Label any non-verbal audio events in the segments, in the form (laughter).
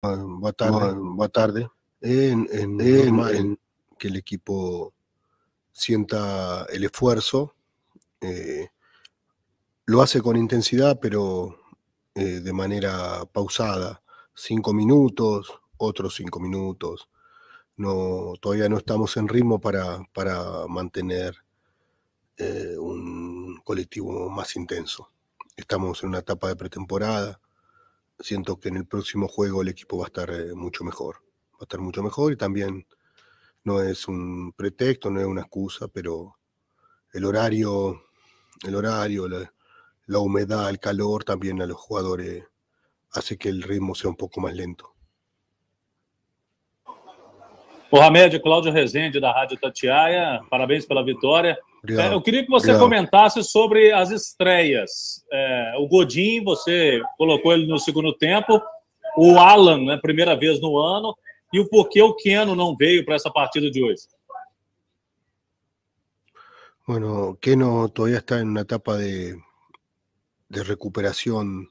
Buenas tardes. En, que el equipo sienta el esfuerzo. Eh, lo hace con intensidad, pero eh, de manera pausada. Cinco minutos, otros cinco minutos. No, todavía no estamos en ritmo para, mantener eh, un colectivo más intenso. Estamos en una etapa de pretemporada siento que en el próximo juego el equipo va a estar eh, mucho mejor. Va a estar mucho mejor y también no es un pretexto, no es una excusa, pero el horario, el horario, la, humedad, el calor también a los jugadores hace que el ritmo sea un poco más lento. Claudio Rezende, la Rádio parabéns pela vitória. Obrigado. É, eu queria que você Obrigado. comentasse sobre as estreias. É, o Godin, você colocou ele no segundo tempo. O Alan, né, primeira vez no ano. E o porquê o Keno não veio para essa partida de hoje? Bueno, Keno todavía está en una etapa de, de recuperación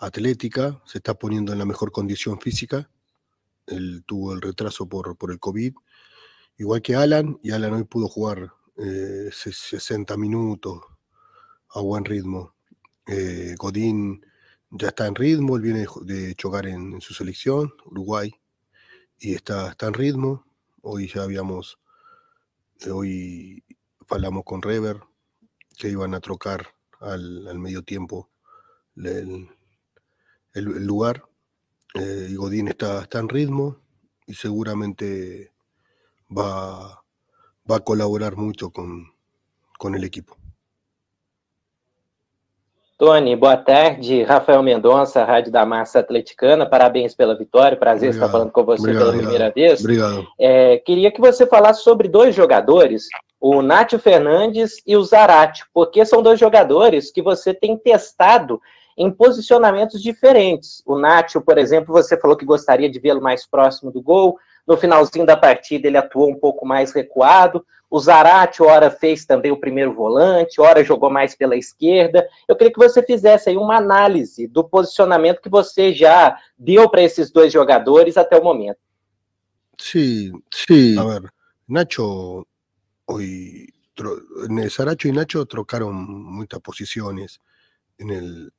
atlética, se está poniendo en la mejor condición física. Él tuvo el retraso por, por el COVID, igual que Alan, y Alan hoy pudo jugar 60 eh, minutos a buen ritmo. Eh, Godín ya está en ritmo, él viene de chocar en, su selección, Uruguay, y está, en ritmo. Hoy ya habíamos, eh, hoy hablamos con Rever, que iban a trocar al, medio tiempo el, lugar. y Godín está, está en ritmo y seguramente va va a colaborar mucho com con el equipo. Tony, boa tarde. Rafael Mendonça, Rádio da Massa Atleticana, parabéns pela vitória, prazer obrigado, estar falando com você obrigado, pela primeira obrigado. vez. Obrigado. É, queria que você falasse sobre dois jogadores, o Nátio Fernandes e o Zarate, porque são dois jogadores que você tem testado em posicionamentos diferentes. O Nátio, por exemplo, você falou que gostaria de vê-lo mais próximo do gol, no finalzinho da partida, ele atuou um pouco mais recuado. O Zarate, ora, fez também o primeiro volante, ora, jogou mais pela esquerda. Eu queria que você fizesse aí uma análise do posicionamento que você já deu para esses dois jogadores até o momento. Sim, sim. A ver, Nacho hoy, Zarate y Nacho trocaron muchas posiciones en el,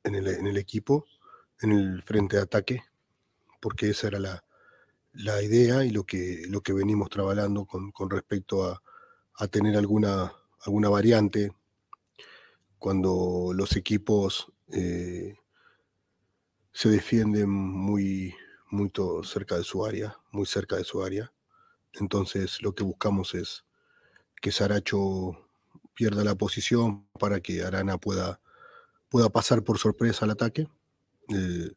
no equipo, no frente de ataque, porque essa era la, la idea y lo que, lo que venimos trabajando con, con respecto a, tener alguna, alguna variante cuando los equipos eh, se defienden muy, cerca de su área, muy cerca de su área. Entonces lo que buscamos es que Saracho pierda la posición para que Arana pueda, pueda pasar por sorpresa al ataque. Eh,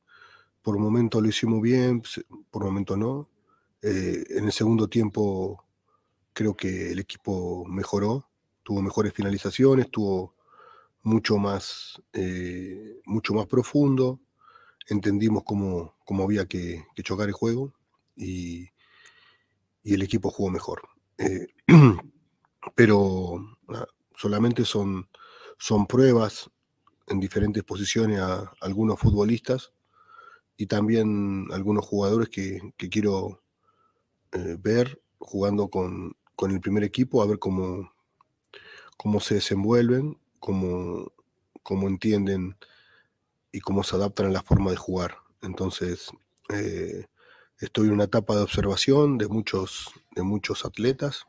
por un momento lo hicimos bien, pues, por un momento no. Eh, en el segundo tiempo creo que el equipo mejoró, tuvo mejores finalizaciones, tuvo mucho más, eh, mucho más profundo, entendimos cómo, había que, chocar el juego y, el equipo jugó mejor. Eh, (clears throat) pero solamente son, son pruebas en diferentes posiciones a algunos futbolistas y también algunos jugadores que, quiero eh, ver jugando con, el primer equipo, a ver cómo, cómo se desenvuelven, cómo, entienden y cómo se adaptan a la forma de jugar. Entonces, eh, estoy en una etapa de observación de muchos, de muchos atletas